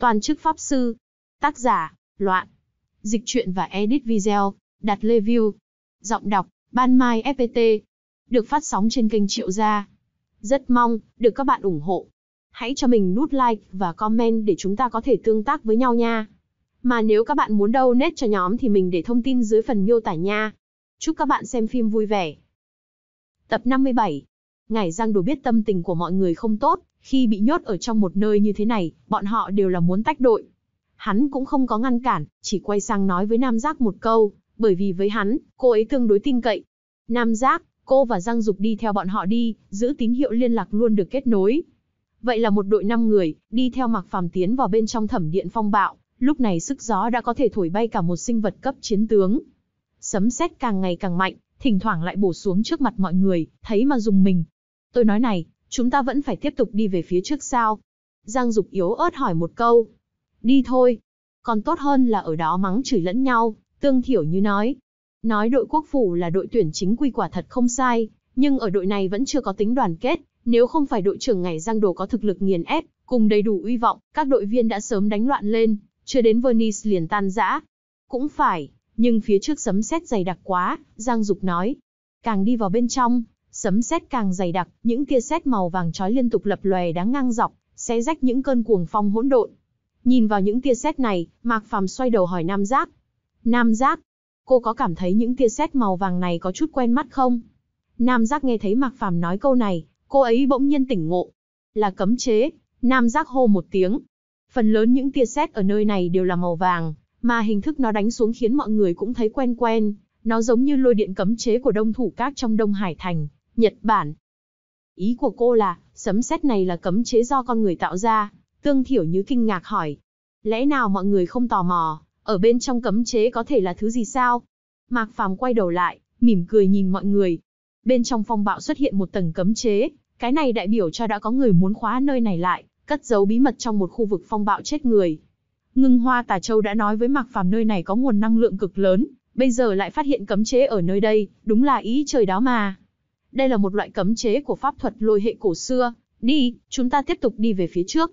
Toàn chức Pháp Sư. Tác giả, Loạn. Dịch truyện và edit video, đặt lê view. Giọng đọc, Ban Mai FPT. Được phát sóng trên kênh Triệu Gia. Rất mong, được các bạn ủng hộ. Hãy cho mình nút like và comment để chúng ta có thể tương tác với nhau nha. Mà nếu các bạn muốn đâu nét cho nhóm thì mình để thông tin dưới phần miêu tả nha. Chúc các bạn xem phim vui vẻ. Tập 57 Ngải Giang đủ biết tâm tình của mọi người không tốt, khi bị nhốt ở trong một nơi như thế này, bọn họ đều là muốn tách đội. Hắn cũng không có ngăn cản, chỉ quay sang nói với Nam Giác một câu, bởi vì với hắn, cô ấy tương đối tin cậy. Nam Giác, cô và Giang Dục đi theo bọn họ đi, giữ tín hiệu liên lạc luôn được kết nối. Vậy là một đội 5 người, đi theo Mặc Phàm tiến vào bên trong thẩm điện phong bạo, lúc này sức gió đã có thể thổi bay cả một sinh vật cấp chiến tướng. Sấm sét càng ngày càng mạnh, thỉnh thoảng lại bổ xuống trước mặt mọi người, thấy mà dùng mình. Tôi nói này, Chúng ta vẫn phải tiếp tục đi về phía trước sao? Giang Dục yếu ớt hỏi một câu. Đi thôi. Còn tốt hơn là ở đó mắng chửi lẫn nhau, tương thiểu như nói. Nói đội quốc phủ là đội tuyển chính quy quả thật không sai, nhưng ở đội này vẫn chưa có tính đoàn kết. Nếu không phải đội trưởng ngày Giang Đồ có thực lực nghiền ép, cùng đầy đủ uy vọng, các đội viên đã sớm đánh loạn lên, chưa đến Venice liền tan rã. Cũng phải, nhưng phía trước sấm sét dày đặc quá, Giang Dục nói. Càng đi vào bên trong, Sấm sét càng dày đặc, những tia sét màu vàng chói liên tục lập lòe đáng ngang dọc, xé rách những cơn cuồng phong hỗn độn. Nhìn vào những tia sét này, Mạc Phàm xoay đầu hỏi Nam Giác. Nam Giác, cô có cảm thấy những tia sét màu vàng này có chút quen mắt không? Nam Giác nghe thấy Mạc Phàm nói câu này, cô ấy bỗng nhiên tỉnh ngộ. Là cấm chế, Nam Giác hô một tiếng. Phần lớn những tia sét ở nơi này đều là màu vàng, mà hình thức nó đánh xuống khiến mọi người cũng thấy quen quen, nó giống như lôi điện cấm chế của đông thủ các trong Đông Hải Thành, Nhật Bản. Ý của cô là, sấm sét này là cấm chế do con người tạo ra, tương thiểu như kinh ngạc hỏi. Lẽ nào mọi người không tò mò, ở bên trong cấm chế có thể là thứ gì sao? Mạc Phàm quay đầu lại, mỉm cười nhìn mọi người. Bên trong phong bạo xuất hiện một tầng cấm chế, cái này đại biểu cho đã có người muốn khóa nơi này lại, cất giấu bí mật trong một khu vực phong bạo chết người. Ngưng Hoa Tà Châu đã nói với Mạc Phàm nơi này có nguồn năng lượng cực lớn, bây giờ lại phát hiện cấm chế ở nơi đây, đúng là ý trời đó mà. Đây là một loại cấm chế của pháp thuật lôi hệ cổ xưa. Đi, chúng ta tiếp tục đi về phía trước.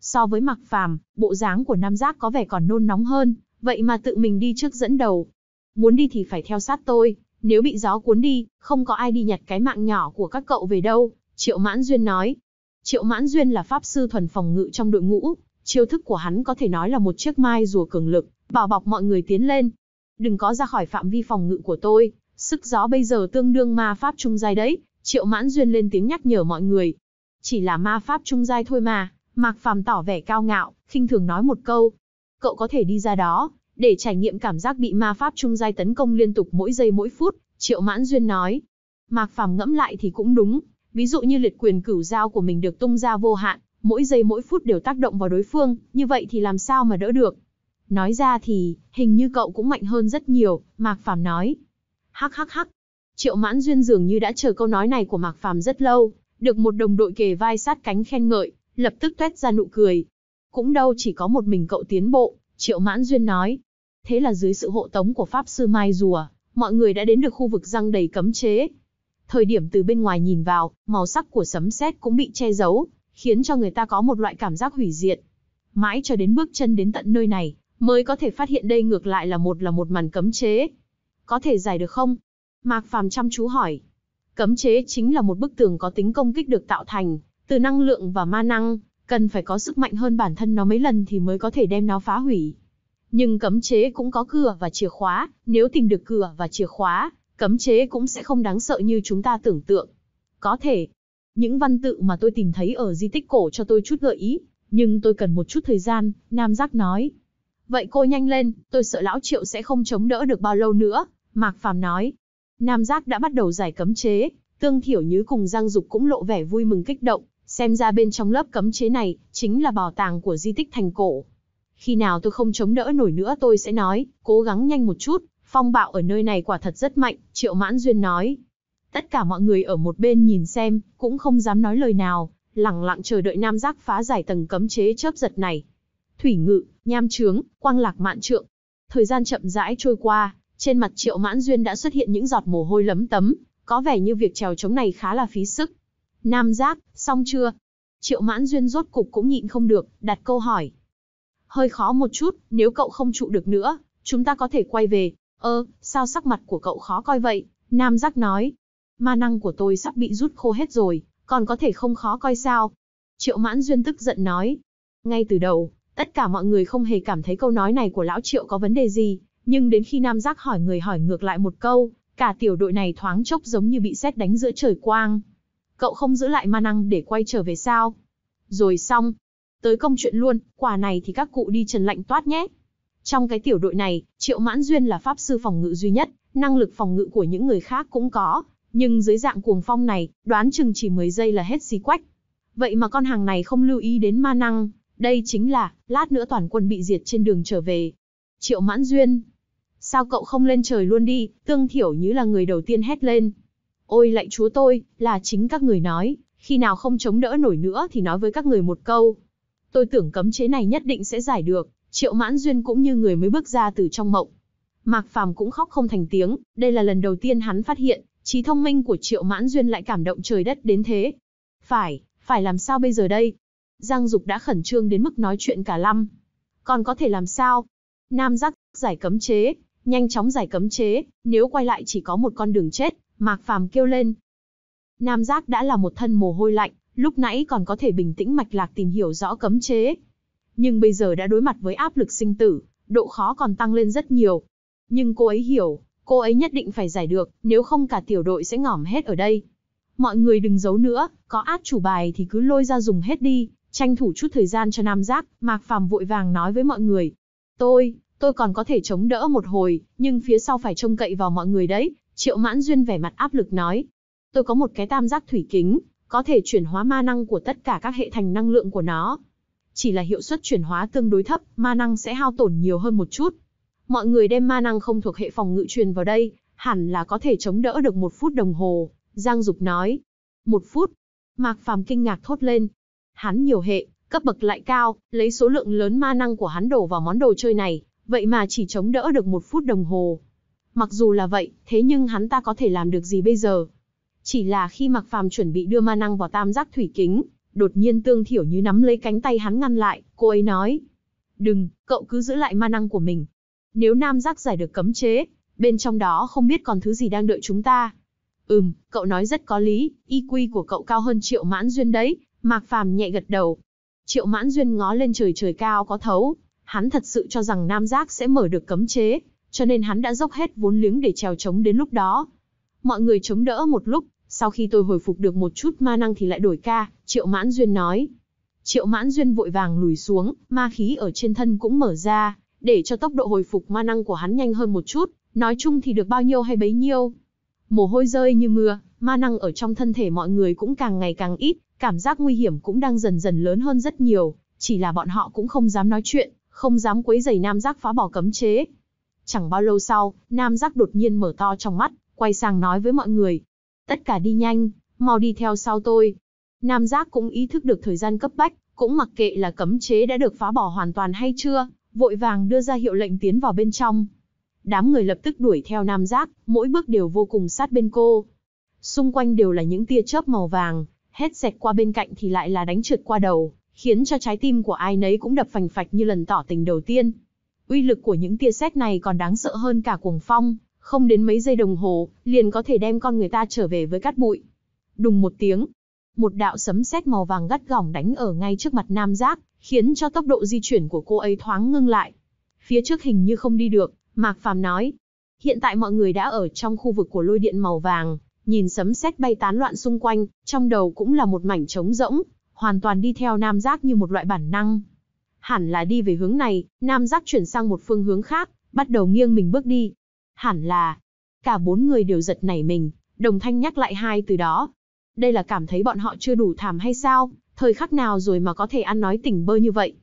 So với mặc phàm, bộ dáng của nam giác có vẻ còn nôn nóng hơn, vậy mà tự mình đi trước dẫn đầu. Muốn đi thì phải theo sát tôi, nếu bị gió cuốn đi, không có ai đi nhặt cái mạng nhỏ của các cậu về đâu, Triệu Mãn Duyên nói. Triệu Mãn Duyên là pháp sư thuần phòng ngự trong đội ngũ, chiêu thức của hắn có thể nói là một chiếc mai rùa cường lực, bảo bọc mọi người tiến lên. Đừng có ra khỏi phạm vi phòng ngự của tôi, Sức gió bây giờ tương đương ma pháp trung giai đấy, Triệu Mãn Duyên lên tiếng nhắc nhở mọi người. Chỉ là ma pháp trung giai thôi mà, Mạc Phàm tỏ vẻ cao ngạo, khinh thường nói một câu. Cậu có thể đi ra đó, để trải nghiệm cảm giác bị ma pháp trung giai tấn công liên tục mỗi giây mỗi phút, Triệu Mãn Duyên nói. Mạc Phàm ngẫm lại thì cũng đúng, ví dụ như liệt quyền cửu giao của mình được tung ra vô hạn, mỗi giây mỗi phút đều tác động vào đối phương, như vậy thì làm sao mà đỡ được. Nói ra thì, hình như cậu cũng mạnh hơn rất nhiều, Mạc Phàm nói. Hắc hắc hắc. Triệu Mãn Duyên dường như đã chờ câu nói này của Mạc Phàm rất lâu, được một đồng đội kề vai sát cánh khen ngợi, lập tức toét ra nụ cười. Cũng đâu chỉ có một mình cậu tiến bộ, Triệu Mãn Duyên nói. Thế là dưới sự hộ tống của Pháp Sư Mai Rùa, mọi người đã đến được khu vực răng đầy cấm chế. Thời điểm từ bên ngoài nhìn vào, màu sắc của sấm sét cũng bị che giấu, khiến cho người ta có một loại cảm giác hủy diệt. Mãi cho đến bước chân đến tận nơi này, mới có thể phát hiện đây ngược lại là một là một màn cấm chế. Có thể giải được không? Mạc Phàm chăm chú hỏi. Cấm chế chính là một bức tường có tính công kích được tạo thành, từ năng lượng và ma năng, cần phải có sức mạnh hơn bản thân nó mấy lần thì mới có thể đem nó phá hủy. Nhưng cấm chế cũng có cửa và chìa khóa, nếu tìm được cửa và chìa khóa, cấm chế cũng sẽ không đáng sợ như chúng ta tưởng tượng. Có thể, những văn tự mà tôi tìm thấy ở di tích cổ cho tôi chút gợi ý, nhưng tôi cần một chút thời gian, Nam Giác nói. Vậy cô nhanh lên, tôi sợ lão triệu sẽ không chống đỡ được bao lâu nữa, Mạc Phàm nói. Nam Giác đã bắt đầu giải cấm chế, Tương Thiểu Nhứ cùng Giang Dục cũng lộ vẻ vui mừng kích động, xem ra bên trong lớp cấm chế này, chính là bảo tàng của di tích thành cổ. Khi nào tôi không chống đỡ nổi nữa tôi sẽ nói, cố gắng nhanh một chút, phong bạo ở nơi này quả thật rất mạnh, Triệu Mãn Duyên nói. Tất cả mọi người ở một bên nhìn xem, cũng không dám nói lời nào, lặng lặng chờ đợi Nam Giác phá giải tầng cấm chế chớp giật này. Thủy ngự, nham trướng, quang lạc mạn trượng. Thời gian chậm rãi trôi qua, trên mặt Triệu Mãn Duyên đã xuất hiện những giọt mồ hôi lấm tấm, có vẻ như việc trèo trống này khá là phí sức. Nam giác, xong chưa? Triệu Mãn Duyên rốt cục cũng nhịn không được, đặt câu hỏi. Hơi khó một chút, nếu cậu không trụ được nữa, chúng ta có thể quay về. Ơ, sao sắc mặt của cậu khó coi vậy? Nam giác nói. Ma năng của tôi sắp bị rút khô hết rồi, còn có thể không khó coi sao? Triệu Mãn Duyên tức giận nói. Ngay từ đầu, tất cả mọi người không hề cảm thấy câu nói này của lão Triệu có vấn đề gì, nhưng đến khi Nam Giác hỏi người hỏi ngược lại một câu, cả tiểu đội này thoáng chốc giống như bị sét đánh giữa trời quang. Cậu không giữ lại ma năng để quay trở về sao? Rồi xong. Tới công chuyện luôn, quà này thì các cụ đi trần lạnh toát nhé. Trong cái tiểu đội này, Triệu Mãn Duyên là pháp sư phòng ngự duy nhất, năng lực phòng ngự của những người khác cũng có, nhưng dưới dạng cuồng phong này, đoán chừng chỉ 10 giây là hết xí quách. Vậy mà con hàng này không lưu ý đến ma năng, đây chính là, lát nữa toàn quân bị diệt trên đường trở về. Triệu Mãn Duyên, sao cậu không lên trời luôn đi, tương thiểu như là người đầu tiên hét lên. Ôi lạy chúa tôi, là chính các người nói, khi nào không chống đỡ nổi nữa thì nói với các người một câu. Tôi tưởng cấm chế này nhất định sẽ giải được, triệu mãn duyên cũng như người mới bước ra từ trong mộng. Mạc Phàm cũng khóc không thành tiếng, đây là lần đầu tiên hắn phát hiện, trí thông minh của triệu mãn duyên lại cảm động trời đất đến thế. Phải, phải làm sao bây giờ đây? Giang Dục đã khẩn trương đến mức nói chuyện cả lăm. Còn có thể làm sao? Nam giác giải cấm chế, nhanh chóng giải cấm chế, nếu quay lại chỉ có một con đường chết, Mạc Phàm kêu lên. Nam Giác đã là một thân mồ hôi lạnh, lúc nãy còn có thể bình tĩnh mạch lạc tìm hiểu rõ cấm chế. Nhưng bây giờ đã đối mặt với áp lực sinh tử, độ khó còn tăng lên rất nhiều. Nhưng cô ấy hiểu, cô ấy nhất định phải giải được, nếu không cả tiểu đội sẽ ngỏm hết ở đây. Mọi người đừng giấu nữa, có át chủ bài thì cứ lôi ra dùng hết đi, tranh thủ chút thời gian cho Nam Giác, Mạc Phàm vội vàng nói với mọi người. Tôi, tôi còn có thể chống đỡ một hồi, nhưng phía sau phải trông cậy vào mọi người đấy. Triệu Mãn Duyên vẻ mặt áp lực nói. Tôi có một cái tam giác thủy kính, có thể chuyển hóa ma năng của tất cả các hệ thành năng lượng của nó. Chỉ là hiệu suất chuyển hóa tương đối thấp, ma năng sẽ hao tổn nhiều hơn một chút. Mọi người đem ma năng không thuộc hệ phòng ngự truyền vào đây, hẳn là có thể chống đỡ được một phút đồng hồ. Giang Dục nói. Một phút. Mạc Phàm kinh ngạc thốt lên. Hắn nhiều hệ, cấp bậc lại cao, lấy số lượng lớn ma năng của hắn đổ vào món đồ chơi này, Vậy mà chỉ chống đỡ được một phút đồng hồ. Mặc dù là vậy, thế nhưng hắn ta có thể làm được gì bây giờ? Chỉ là khi Mạc Phàm chuẩn bị đưa ma năng vào tam giác thủy kính, đột nhiên Tương Thiểu như nắm lấy cánh tay hắn ngăn lại, cô ấy nói. Đừng, cậu cứ giữ lại ma năng của mình. Nếu nam giác giải được cấm chế, bên trong đó không biết còn thứ gì đang đợi chúng ta. Ừm, cậu nói rất có lý, y quy của cậu cao hơn triệu mãn duyên đấy, Mạc Phàm nhẹ gật đầu. Triệu mãn duyên ngó lên trời trời cao có thấu, hắn thật sự cho rằng Nam Giác sẽ mở được cấm chế, cho nên hắn đã dốc hết vốn liếng để trèo chống đến lúc đó. Mọi người chống đỡ một lúc, sau khi tôi hồi phục được một chút ma năng thì lại đổi ca, Triệu Mãn Duyên nói. Triệu Mãn Duyên vội vàng lùi xuống, ma khí ở trên thân cũng mở ra, để cho tốc độ hồi phục ma năng của hắn nhanh hơn một chút, nói chung thì được bao nhiêu hay bấy nhiêu. Mồ hôi rơi như mưa, ma năng ở trong thân thể mọi người cũng càng ngày càng ít, cảm giác nguy hiểm cũng đang dần dần lớn hơn rất nhiều, chỉ là bọn họ cũng không dám nói chuyện, không dám quấy rầy nam giác phá bỏ cấm chế. Chẳng bao lâu sau, nam giác đột nhiên mở to trong mắt, quay sang nói với mọi người. Tất cả đi nhanh, mau đi theo sau tôi. Nam giác cũng ý thức được thời gian cấp bách, cũng mặc kệ là cấm chế đã được phá bỏ hoàn toàn hay chưa, vội vàng đưa ra hiệu lệnh tiến vào bên trong. Đám người lập tức đuổi theo nam giác, mỗi bước đều vô cùng sát bên cô. Xung quanh đều là những tia chớp màu vàng, hết xẹt qua bên cạnh thì lại là đánh trượt qua đầu, khiến cho trái tim của ai nấy cũng đập phành phạch như lần tỏ tình đầu tiên. Uy lực của những tia sét này còn đáng sợ hơn cả cuồng phong, không đến mấy giây đồng hồ, liền có thể đem con người ta trở về với cát bụi. Đùng một tiếng, một đạo sấm sét màu vàng gắt gỏng đánh ở ngay trước mặt nam giác, khiến cho tốc độ di chuyển của cô ấy thoáng ngưng lại. Phía trước hình như không đi được, Mạc Phàm nói. Hiện tại mọi người đã ở trong khu vực của lôi điện màu vàng, nhìn sấm sét bay tán loạn xung quanh, trong đầu cũng là một mảnh trống rỗng, hoàn toàn đi theo nam giác như một loại bản năng. Hẳn là đi về hướng này, nam giác chuyển sang một phương hướng khác, bắt đầu nghiêng mình bước đi. Hẳn là, cả bốn người đều giật nảy mình, đồng thanh nhắc lại hai từ đó. Đây là cảm thấy bọn họ chưa đủ thảm hay sao, thời khắc nào rồi mà có thể ăn nói tỉnh bơ như vậy.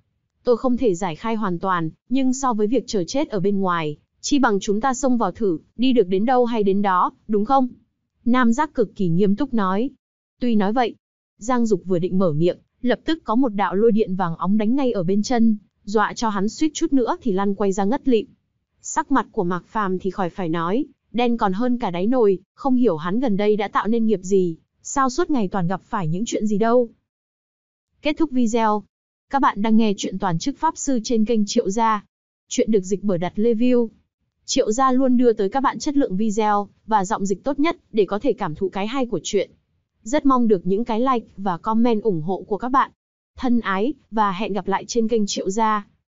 Tôi không thể giải khai hoàn toàn, nhưng so với việc chờ chết ở bên ngoài, chi bằng chúng ta xông vào thử, đi được đến đâu hay đến đó, đúng không? Nam giác cực kỳ nghiêm túc nói. Tuy nói vậy, Giang Dục vừa định mở miệng, lập tức có một đạo lôi điện vàng óng đánh ngay ở bên chân, dọa cho hắn suýt chút nữa thì lăn quay ra ngất lịm. Sắc mặt của Mạc Phàm thì khỏi phải nói, đen còn hơn cả đáy nồi, không hiểu hắn gần đây đã tạo nên nghiệp gì, sao suốt ngày toàn gặp phải những chuyện gì đâu. Kết thúc video. Các bạn đang nghe chuyện toàn chức pháp sư trên kênh Triệu Gia. Chuyện được dịch bởi đặt review. Triệu Gia luôn đưa tới các bạn chất lượng video và giọng dịch tốt nhất để có thể cảm thụ cái hay của chuyện. Rất mong được những cái like và comment ủng hộ của các bạn. Thân ái, và hẹn gặp lại trên kênh Triệu Gia.